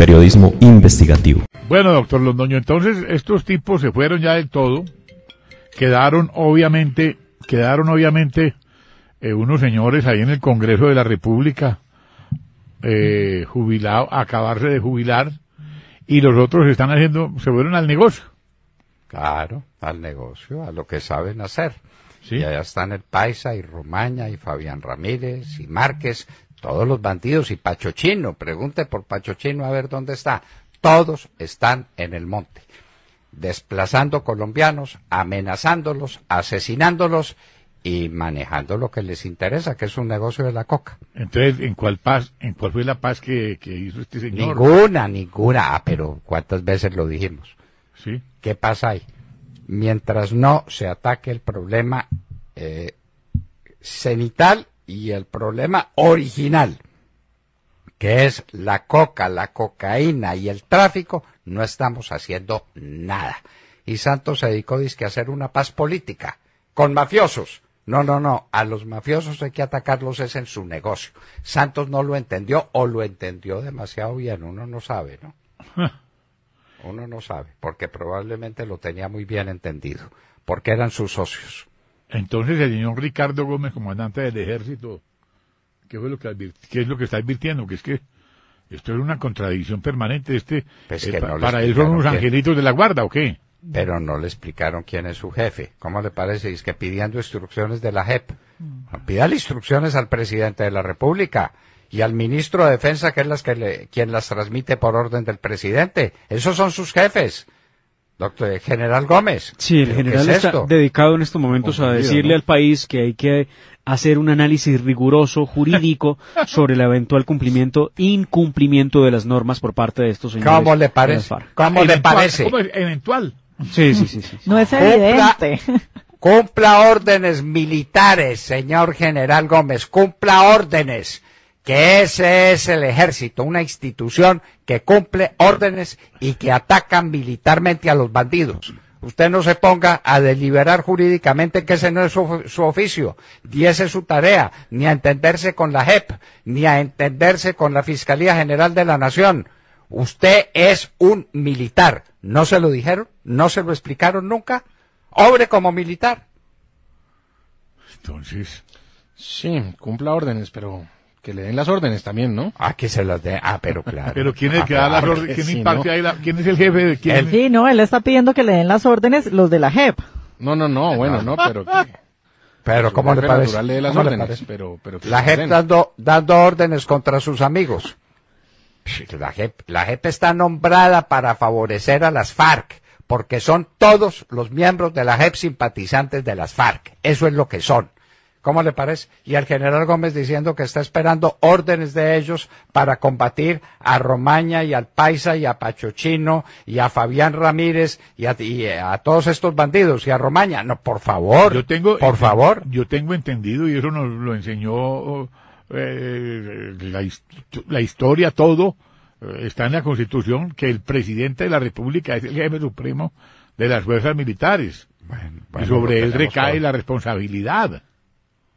periodismo investigativo. Bueno, doctor Londoño, entonces estos tipos se fueron ya del todo, quedaron obviamente, quedaron obviamente eh, unos señores ahí en el Congreso de la República eh, jubilados, acabarse de jubilar, y los otros están haciendo, se fueron al negocio. Claro, al negocio, a lo que saben hacer. ¿Sí? Y allá están el Paisa y Romaña y Fabián Ramírez y Márquez, todos los bandidos y Pacho Chino, pregunte por Pacho Chino a ver dónde está. Todos están en el monte, desplazando colombianos, amenazándolos, asesinándolos y manejando lo que les interesa, que es un negocio de la coca. Entonces, ¿en cuál paz, en cuál fue la paz que, hizo este señor? Ninguna, ninguna. Ah, pero ¿cuántas veces lo dijimos? Sí. ¿Qué pasa ahí? Mientras no se ataque el problema eh, cenital, y el problema original, que es la coca, la cocaína y el tráfico, no estamos haciendo nada. Y Santos se dedicó dizque, a hacer una paz política con mafiosos. No, no, no, a los mafiosos hay que atacarlos es en su negocio. Santos no lo entendió o lo entendió demasiado bien, uno no sabe, ¿no? Uno no sabe, porque probablemente lo tenía muy bien entendido, porque eran sus socios. Entonces el señor Ricardo Gómez, comandante del ejército, ¿qué, que es lo que está advirtiendo? Que es que esto es una contradicción permanente. Este, pues eh, para él son unos angelitos de la guarda, ¿o qué? Pero no le explicaron quién es su jefe. ¿Cómo le parece? Es que pidiendo instrucciones de la JEP. Mm. Pídale instrucciones al presidente de la República y al ministro de Defensa, que es las que quien las transmite por orden del presidente. Esos son sus jefes. Doctor General Gómez. Sí, el general está dedicado en estos momentos a decirle al país que hay que hacer un análisis riguroso jurídico sobre el eventual cumplimiento, incumplimiento de las normas por parte de estos señores. ¿Cómo le parece? ¿Cómo le parece? eventual. Sí, sí, sí, No es evidente. cumpla órdenes militares, señor General Gómez, cumpla órdenes que ese es el ejército, una institución que cumple órdenes y que ataca militarmente a los bandidos. Usted no se ponga a deliberar jurídicamente que ese no es su, oficio, ni esa es su tarea, ni a entenderse con la JEP, ni a entenderse con la Fiscalía General de la Nación. Usted es un militar. ¿No se lo dijeron? ¿No se lo explicaron nunca? Obre como militar. Entonces. Sí, cumpla órdenes, pero que le den las órdenes también, ¿no? Ah, que se las den. Ah, pero claro. pero ¿quién es el jefe? De quién? Él... Sí, no, él está pidiendo que le den las órdenes los de la JEP. No, no, no, bueno, no, pero... Pero ¿cómo, le parece? la JEP dando, dando órdenes contra sus amigos. La JEP, la JEP está nombrada para favorecer a las FARC, porque son todos los miembros de la JEP simpatizantes de las FARC. Eso es lo que son. ¿Cómo le parece? Y al general Gómez diciendo que está esperando órdenes de ellos para combatir a Romaña y al Paisa y a Pachochino y a Fabián Ramírez y a, todos estos bandidos y a Romaña. No, por favor. Yo tengo, por favor. Yo tengo entendido y eso nos lo enseñó eh, la, historia, todo. Eh, está en la Constitución que el presidente de la República es el jefe supremo de las fuerzas militares. y sobre él recae la responsabilidad.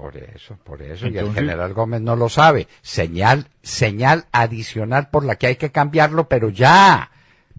Por eso, por eso. y el general Gómez no lo sabe. Señal, señal adicional por la que hay que cambiarlo, pero ya.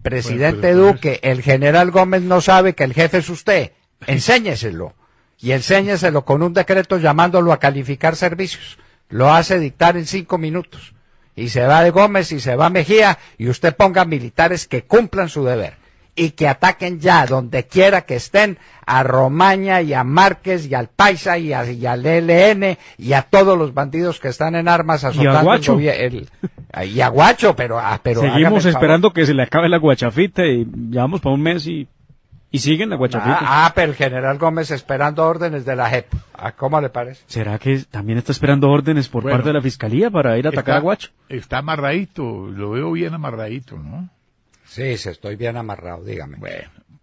Presidente Duque, el general Gómez no sabe que el jefe es usted. Enséñeselo. y enséñeselo con un decreto llamándolo a calificar servicios. Lo hace dictar en cinco minutos. Y se va de Gómez y se va Mejía y usted ponga militares que cumplan su deber y que ataquen ya, donde quiera que estén, a Romaña y a Márquez y al Paisa y, a, al ELN y a todos los bandidos que están en armas azotando y a el, y a Guacho, pero, ah, pero seguimos esperando que se le acabe la guachafita y llevamos para un mes y y siguen la guachafita. Ah, ah, pero el general Gómez esperando órdenes de la JEP. Ah, ¿Cómo le parece? ¿Será que también está esperando órdenes por parte de la fiscalía para ir a atacar a Guacho? Está amarradito, lo veo bien amarradito, ¿no? Sí, estoy bien amarrado, dígame.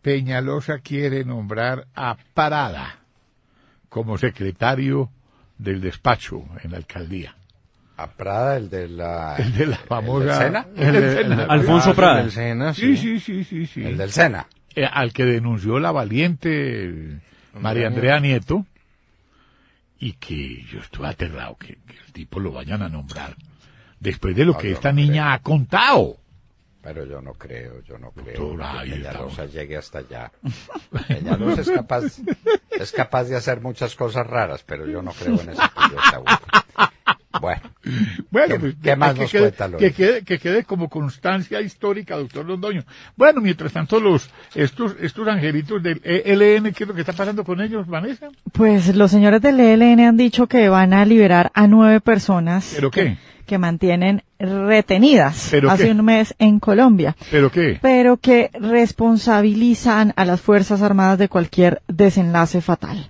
Peñalosa quiere nombrar a Parada como secretario del despacho en la alcaldía. A Prada, el de la... famosa... ¿El Alfonso Prada. El del Sena, sí. sí. Sí, sí, sí, El del Sena. Eh, al que denunció la valiente María Andrea Nieto y que yo estoy aterrado que, el tipo lo vayan a nombrar después de lo que esta niña ha contado. Pero yo no creo, yo no creo que Peñalosa llegue hasta allá. Peñalosa es capaz, es capaz de hacer muchas cosas raras, pero yo no creo en esa bueno, que, quede, que, como constancia histórica, doctor Londoño. Bueno, mientras tanto, los estos estos angelitos del ELN, ¿qué es lo que está pasando con ellos, Vanessa? Pues los señores del ELN han dicho que van a liberar a nueve personas. que mantienen retenidas hace un mes en Colombia. ¿Pero qué? Pero que responsabilizan a las Fuerzas Armadas de cualquier desenlace fatal.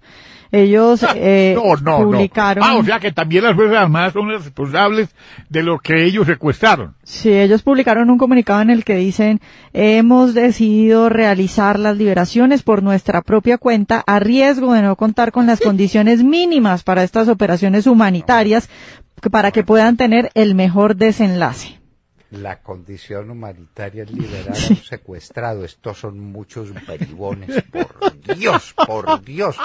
Ellos ah, eh, publicaron... Ah, o sea que también las Fuerzas Armadas son responsables de lo que ellos secuestraron. Sí, ellos publicaron un comunicado en el que dicen, hemos decidido realizar las liberaciones por nuestra propia cuenta a riesgo de no contar con las condiciones mínimas para estas operaciones humanitarias para que puedan tener el mejor desenlace la condición humanitaria es liberar a un secuestrado. Estos son muchos bribones. Por Dios, por Dios.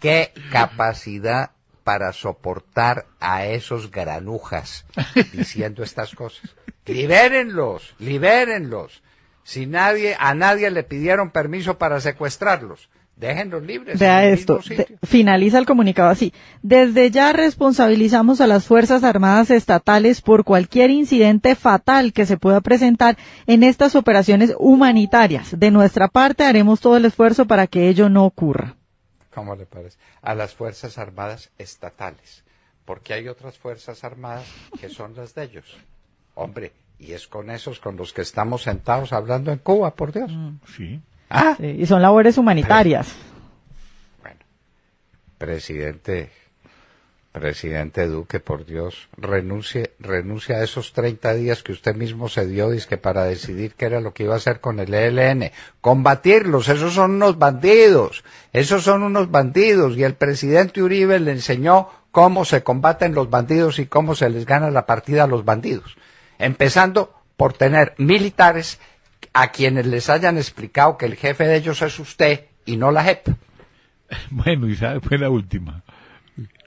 Qué capacidad para soportar a esos granujas diciendo estas cosas. Libérenlos, libérenlos. Si nadie, a nadie le pidieron permiso para secuestrarlos. Déjenlos libres. Vea esto. finaliza el comunicado así. Desde ya responsabilizamos a las Fuerzas Armadas Estatales por cualquier incidente fatal que se pueda presentar en estas operaciones humanitarias. De nuestra parte haremos todo el esfuerzo para que ello no ocurra. ¿Cómo le parece? A las Fuerzas Armadas Estatales. Porque hay otras Fuerzas Armadas que son las de ellos. Hombre, y es con esos con los que estamos sentados hablando en Cuba, por Dios. Sí. Ah. y son labores humanitarias. presidente, presidente Duque, por Dios, renuncie, a esos 30 días que usted mismo se dio, para decidir qué era lo que iba a hacer con el ELN. Combatirlos, esos son unos bandidos, esos son unos bandidos, y el presidente Uribe le enseñó cómo se combaten los bandidos y cómo se les gana la partida a los bandidos. Empezando por tener militares a quienes les hayan explicado que el jefe de ellos es usted y no la JEP. Bueno, y fue la última.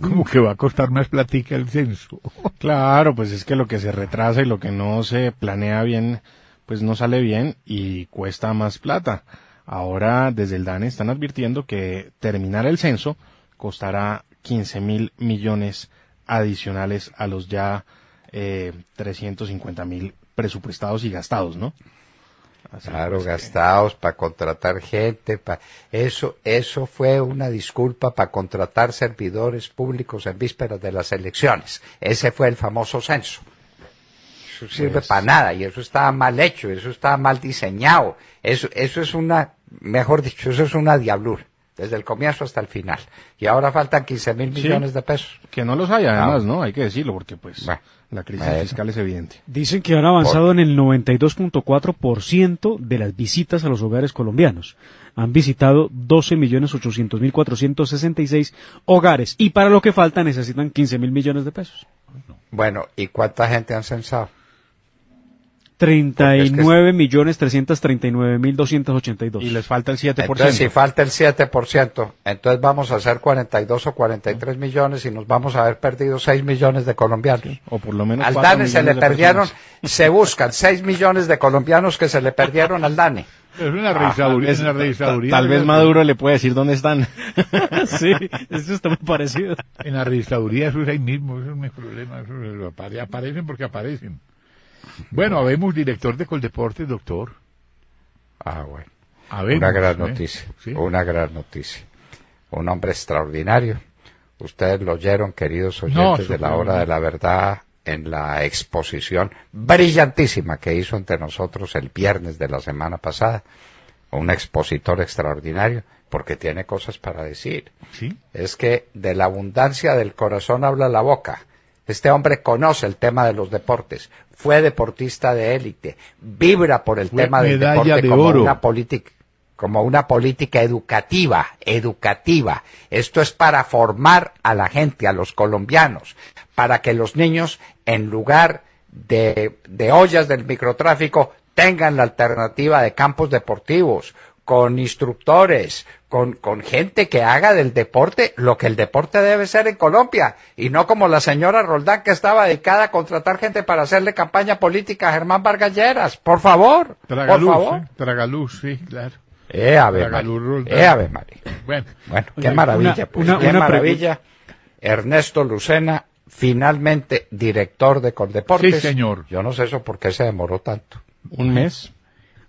¿Cómo que va a costar más platica el censo. Claro, pues es que lo que se retrasa y lo que no se planea bien, pues no sale bien y cuesta más plata. Ahora desde el DANE están advirtiendo que terminar el censo costará 15 mil millones adicionales a los ya eh, 350 mil presupuestados y gastados, ¿no? claro, pues gastados para contratar gente, eso, eso fue una disculpa para contratar servidores públicos en vísperas de las elecciones. Ese fue el famoso censo. Eso sirve para nada y eso estaba mal hecho, eso estaba mal diseñado. Eso, eso es una, mejor dicho, eso es una diablura desde el comienzo hasta el final. Y ahora faltan 15 mil millones de pesos. Que no los haya, además, ah. ¿no? Hay que decirlo, porque pues la crisis fiscal es evidente. Dicen que han avanzado en el 92.4% de las visitas a los hogares colombianos. Han visitado 12.800.466 hogares. Y para lo que falta necesitan 15 mil millones de pesos. Bueno, ¿y cuánta gente han censado? 39.339.282 millones mil Y les falta el 7%. Entonces, si falta el 7%, entonces vamos a hacer 42 o 43 millones y nos vamos a haber perdido 6 millones de colombianos. o por lo menos. Al DANE se le perdieron, se buscan 6 millones de colombianos que se le perdieron al DANE. Es una revisaduría. Tal, vez Maduro le puede decir dónde están. sí, eso está muy parecido. En la revisaduría eso es ahí mismo, eso es mi problema. aparecen porque aparecen. Bueno, habemos director de coldeporte, doctor. Ah, bueno. una gran ¿eh? noticia, una gran noticia. Un hombre extraordinario. Ustedes lo oyeron, queridos oyentes de la hora de la verdad, en la exposición brillantísima que hizo ante nosotros el viernes de la semana pasada. Un expositor extraordinario, porque tiene cosas para decir. ¿Sí? Es que de la abundancia del corazón habla la boca. Este hombre conoce el tema de los deportes, fue deportista de élite, vibra por el tema del deporte de como una política como una política educativa, educativa. Esto es para formar a la gente, a los colombianos, para que los niños, en lugar de, de ollas del microtráfico, tengan la alternativa de campos deportivos, con instructores, con, gente que haga del deporte lo que el deporte debe ser en Colombia y no como la señora Roldán que estaba dedicada a contratar gente para hacerle campaña política a Germán Vargalleras. Por favor. por favor. sí, claro. Eh, Eh, Bueno, qué maravilla, pues, qué maravilla. Ernesto Lucena, finalmente director de Coldeportes. Sí, señor. Yo no sé eso por qué se demoró tanto. Un mes.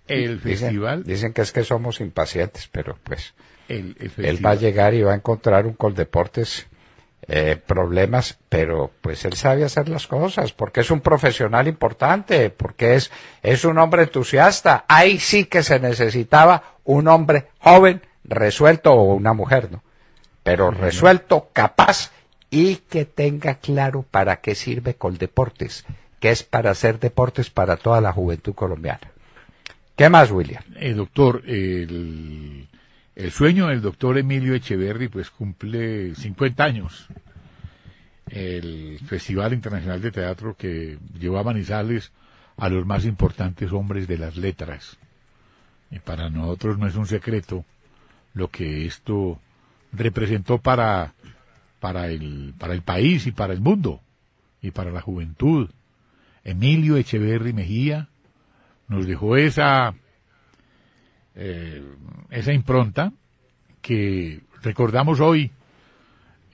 El festival. Dicen que es que somos impacientes, pero pues él va a llegar y va a encontrar un Coldeportes eh, problemas, pero pues él sabe hacer las cosas, porque es un profesional importante, porque es, es un hombre entusiasta. Ahí sí que se necesitaba un hombre joven, resuelto, o una mujer, ¿no? Pero resuelto, capaz y que tenga claro para qué sirve Coldeportes, que es para hacer deportes para toda la juventud colombiana. ¿Qué más, William? Eh, doctor, el el sueño del doctor Emilio Echeverri pues cumple 50 años. El Festival Internacional de Teatro que llevó a Manizales a los más importantes hombres de las letras. Y para nosotros no es un secreto lo que esto representó para, para, el, para el país y para el mundo y para la juventud. Emilio Echeverri Mejía nos dejó esa eh, esa impronta que recordamos hoy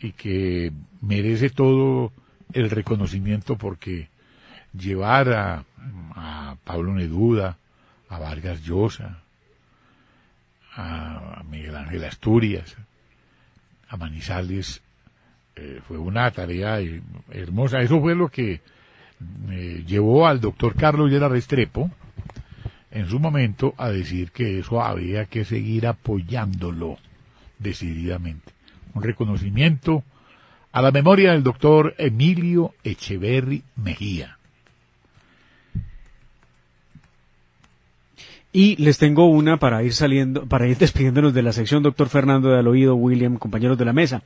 y que merece todo el reconocimiento porque llevar a, Pablo Neduda, a Vargas Llosa, a Miguel Ángel Asturias, a Manizales, eh, fue una tarea hermosa. Eso fue lo que eh, llevó al doctor Carlos Llera Restrepo en su momento a decir que eso había que seguir apoyándolo decididamente. Un reconocimiento a la memoria del doctor Emilio Echeverry Mejía. Y les tengo una para ir saliendo, para ir despidiéndonos de la sección, doctor Fernando de Oído, William, compañeros de la mesa.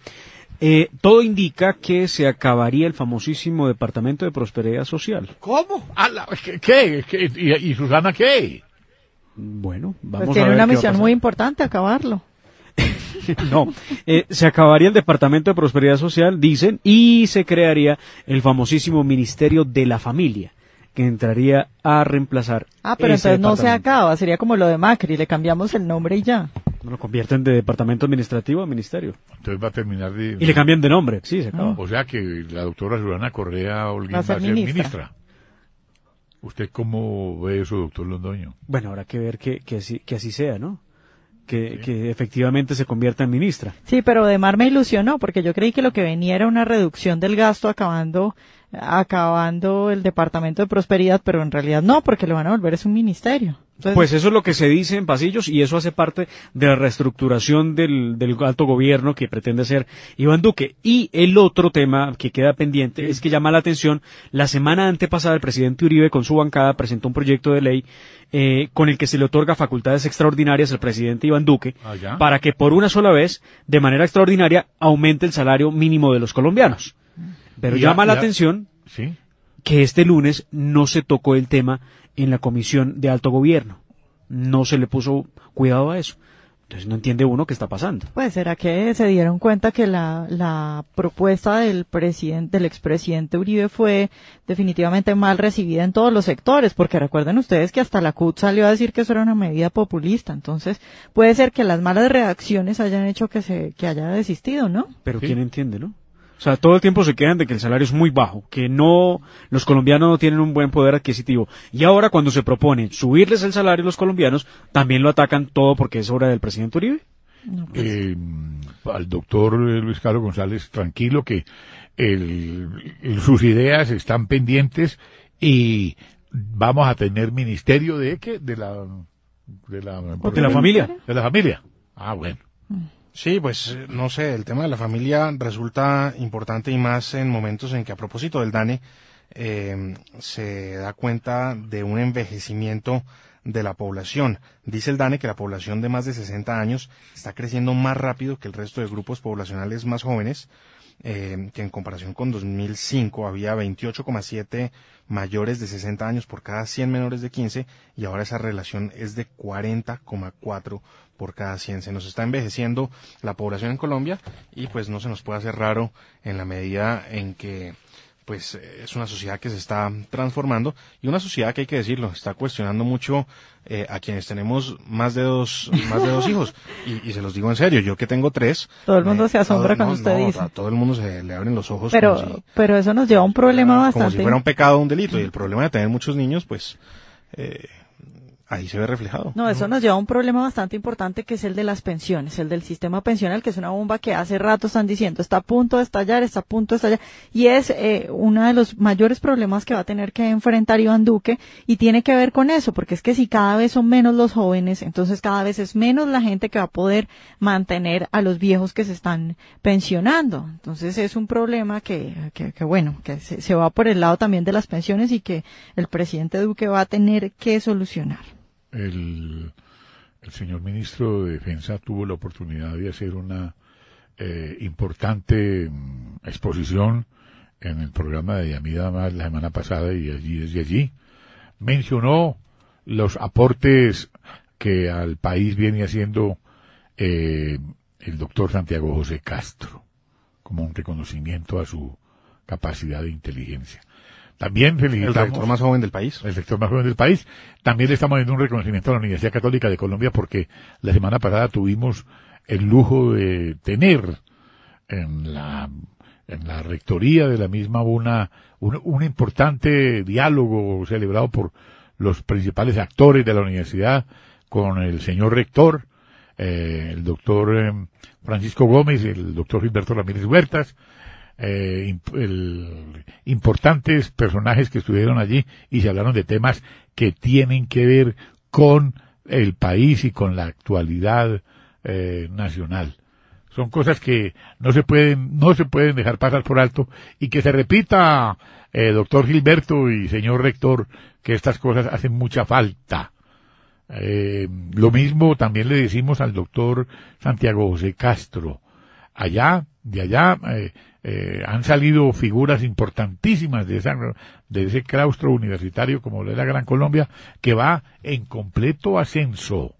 Eh, todo indica que se acabaría el famosísimo Departamento de Prosperidad Social. ¿Cómo? Ah, ¿Qué? y, Susana qué? Bueno, pues vamos a Tiene una misión muy importante, acabarlo. no, eh, se acabaría el Departamento de Prosperidad Social, dicen, y se crearía el famosísimo Ministerio de la Familia que entraría a reemplazar. Ah, pero entonces no se acaba, sería como lo de Macri, le cambiamos el nombre y ya. Lo convierten de departamento administrativo a ministerio. Entonces va a terminar de... Y le cambian de nombre, sí, se acabó. Ah. O sea que la doctora Juliana Correa va a ser, ministra. ¿Usted cómo ve eso, doctor Londoño? Bueno, habrá que ver que, que, así, que así sea, ¿no? Que, que, efectivamente se convierta en ministra. Sí, pero de mar me ilusionó porque yo creí que lo que venía era una reducción del gasto acabando acabando el departamento de prosperidad, pero en realidad no, porque lo van a volver es un ministerio pues eso es lo que se dice en pasillos y eso hace parte de la reestructuración del, alto gobierno que pretende ser Iván Duque. Y el otro tema que queda pendiente es que llama la atención, la semana antepasada el presidente Uribe con su bancada presentó un proyecto de ley eh, con el que se le otorga facultades extraordinarias al presidente Iván Duque ah, para que por una sola vez, de manera extraordinaria, aumente el salario mínimo de los colombianos. Mm. Pero llama la atención que este lunes no se tocó el tema en la Comisión de Alto Gobierno. No se le puso cuidado a eso. Entonces no entiende uno qué está pasando. Pues será que se dieron cuenta que la, la propuesta del presidente, del expresidente Uribe fue definitivamente mal recibida en todos los sectores, porque recuerden ustedes que hasta la CUT salió a decir que eso era una medida populista. Entonces puede ser que las malas reacciones hayan hecho que se, que haya desistido, ¿no? Pero quién entiende, ¿no? O sea, todo el tiempo se quedan de que el salario es muy bajo, que no, los colombianos no tienen un buen poder adquisitivo. Y ahora cuando se propone subirles el salario a los colombianos, también lo atacan todo porque es obra del presidente Uribe. Pues. Eh, al doctor eh, Luis Carlos González, tranquilo que sus ideas están pendientes y vamos a tener ministerio de qué? De la, de la, oh, de la familia. De la familia. Ah, bueno. Mm. Sí, pues eh, no sé, el tema de la familia resulta importante y más en momentos en que a propósito del DANE em, se da cuenta de un envejecimiento de la población. Dice el DANE que la población de más de 60 años está creciendo más rápido que el resto de grupos poblacionales más jóvenes, eh, que en comparación con 2005 había 28,7 mayores de 60 años por cada 100 menores de 15 y ahora esa relación es de 40,4 por cada 100. Se nos está envejeciendo la población en Colombia y pues no se nos puede hacer raro en la medida en que pues eh, es una sociedad que se está transformando y una sociedad que hay que decirlo, está cuestionando mucho eh, a quienes tenemos más de dos, más de dos hijos. Y, y, se los digo en serio, yo que tengo tres. Todo el mundo se asombra cuando ustedes usted A todo el mundo se le abren los ojos. Pero, pero eso nos lleva a un problema bastante. Como si fuera un pecado o un delito. Y el problema de tener muchos niños, pues, eh, Ahí se ve reflejado. No, eso nos lleva a un problema bastante importante que es el de las pensiones, el del sistema pensional, que es una bomba que hace rato están diciendo está a punto de estallar, está a punto de estallar, y es eh, uno de los mayores problemas que va a tener que enfrentar Iván Duque y tiene que ver con eso, porque es que si cada vez son menos los jóvenes, entonces cada vez es menos la gente que va a poder mantener a los viejos que se están pensionando. Entonces es un problema que, que, bueno, que se va por el lado también de las pensiones y que el presidente Duque va a tener que solucionar el, señor ministro de Defensa tuvo la oportunidad de hacer una eh, importante mm, exposición en el programa de Yamida más la semana pasada y allí desde allí mencionó los aportes que al país viene haciendo eh, el doctor Santiago José Castro como un reconocimiento a su capacidad de inteligencia. También El rector más joven del país. El rector más joven del país. También le estamos dando un reconocimiento a la Universidad Católica de Colombia porque la semana pasada tuvimos el lujo de tener en la, en la rectoría de la misma una, un, importante diálogo celebrado por los principales actores de la universidad con el señor rector, eh, el doctor eh, Francisco Gómez, el doctor Gilberto Ramírez Huertas, eh, importantes personajes que estuvieron allí y se hablaron de temas que tienen que ver con el país y con la actualidad eh, nacional. Son cosas que no se pueden, no se pueden dejar pasar por alto y que se repita, eh, doctor Gilberto y señor rector, que estas cosas hacen mucha falta. Eh, lo mismo también le decimos al doctor Santiago José Castro. Allá, de allá, eh, han salido figuras importantísimas de, de ese claustro universitario como lo es la Gran Colombia, que va en completo ascenso.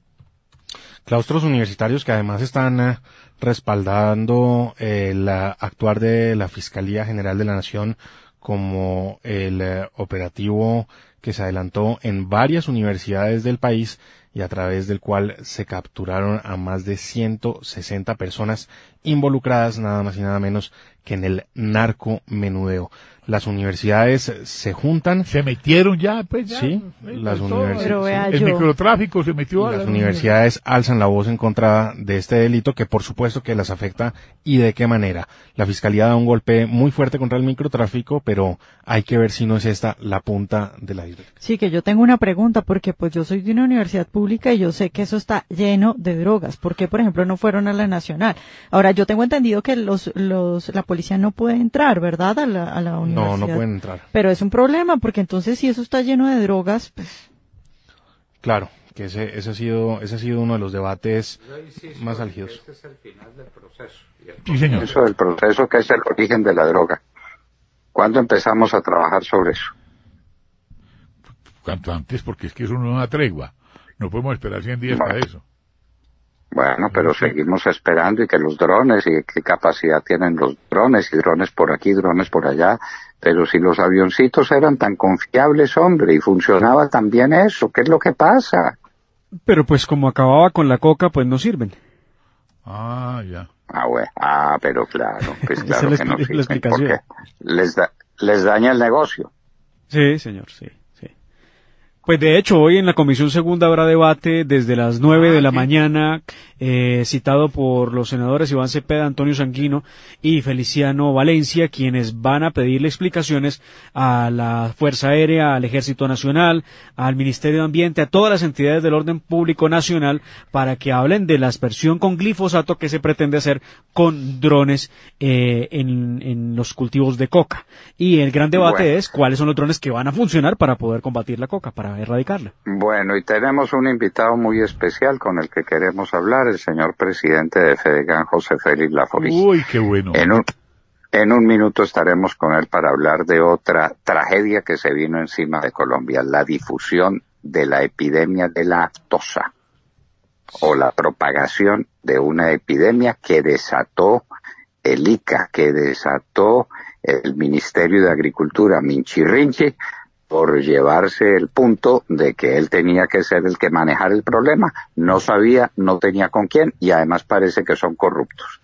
Claustros universitarios que además están eh, respaldando el eh, actuar de la Fiscalía General de la Nación como el operativo que se adelantó en varias universidades del país y a través del cual se capturaron a más de 160 personas involucradas nada más y nada menos que en el narco menudeo las universidades se juntan. Se metieron ya, pues Sí, las universidades. El microtráfico se metió. Las universidades alzan la voz en contra de este delito que por supuesto que las afecta y de qué manera. La fiscalía da un golpe muy fuerte contra el microtráfico, pero hay que ver si no es esta la punta de la isla Sí, que yo tengo una pregunta porque pues yo soy de una universidad pública y yo sé que eso está lleno de drogas. ¿Por qué, por ejemplo, no fueron a la nacional? Ahora, yo tengo entendido que los, la policía no puede entrar, ¿verdad? a la universidad no, no pueden entrar. Pero es un problema, porque entonces si eso está lleno de drogas, pues... Claro, que ese, ese, ha, sido, ese ha sido uno de los debates más álgidos. Este es el final del proceso. sí, señor. Eso del proceso que es el origen de la droga. ¿Cuándo empezamos a trabajar sobre eso? Cuanto antes, porque es que eso es una tregua. No podemos esperar 100 días para eso. Bueno, pero seguimos esperando y que los drones y qué capacidad tienen los drones y drones por aquí, drones por allá. Pero si los avioncitos eran tan confiables, hombre, y funcionaba tan bien eso, ¿qué es lo que pasa? Pero pues como acababa con la coca, pues no sirven. Ah, ya. Ah, ah pero claro, pues claro que no sirven. Porque les, da, les daña el negocio. Sí, señor, sí. Pues de hecho, hoy en la Comisión Segunda habrá debate desde las nueve de la ah, mañana eh, citado por los senadores Iván Cepeda, Antonio Sanguino y Feliciano Valencia, quienes van a pedirle explicaciones a la Fuerza Aérea, al Ejército Nacional, al Ministerio de Ambiente, a todas las entidades del orden público nacional para que hablen de la aspersión con glifosato que se pretende hacer con drones eh, en, los cultivos de coca. Y el gran debate es cuáles son los drones que van a funcionar para poder combatir la coca, para erradicarla. Bueno, y tenemos un invitado muy especial con el que queremos hablar el señor presidente de FEDECAN, José Félix Laforí. Uy, qué bueno. En un, minuto estaremos con él para hablar de otra tragedia que se vino encima de Colombia, la difusión de la epidemia de la aftosa o la propagación de una epidemia que desató el ICA, que desató el Ministerio de Agricultura, Minchirrinchi, por llevarse el punto de que él tenía que ser el que manejara el problema. No sabía, no tenía con quién y además parece que son corruptos.